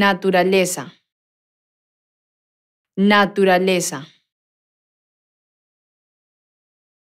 Naturaleza. Naturaleza.